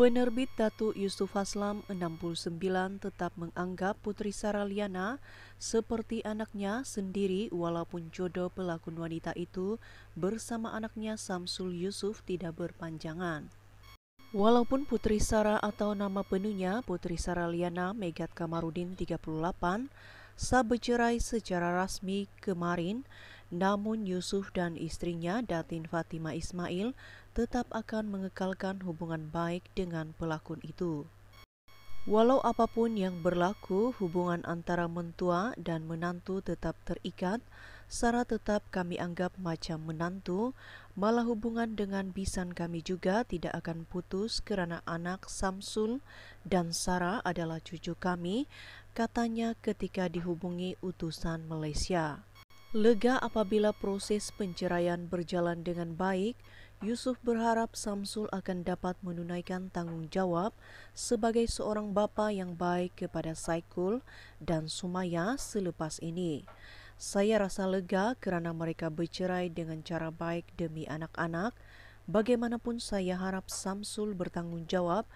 Penerbit Datuk Yusuf Aslam 69 tetap menganggap Putri Sarah Liana seperti anaknya sendiri walaupun jodoh pelakon wanita itu bersama anaknya Samsul Yusuf tidak berpanjangan. Walaupun Putri Sarah atau nama penuhnya Putri Sarah Liana Megat Kamarudin 38 sah bercerai secara rasmi kemarin, namun Yusuf dan istrinya Datin Fatima Ismail tetap akan mengekalkan hubungan baik dengan pelakon itu. Walau apapun yang berlaku, hubungan antara mentua dan menantu tetap terikat. Sarah tetap kami anggap macam menantu, malah hubungan dengan Bisan kami juga tidak akan putus karena anak Samsul dan Sarah adalah cucu kami katanya ketika dihubungi utusan Malaysia. Lega apabila proses penceraian berjalan dengan baik, Yusuf berharap Samsul akan dapat menunaikan tanggung jawab sebagai seorang bapa yang baik kepada Saikul dan Sumaya selepas ini. Saya rasa lega kerana mereka bercerai dengan cara baik demi anak-anak. Bagaimanapun saya harap Samsul bertanggung bertanggungjawab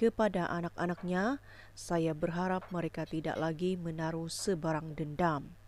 kepada anak-anaknya, saya berharap mereka tidak lagi menaruh sebarang dendam.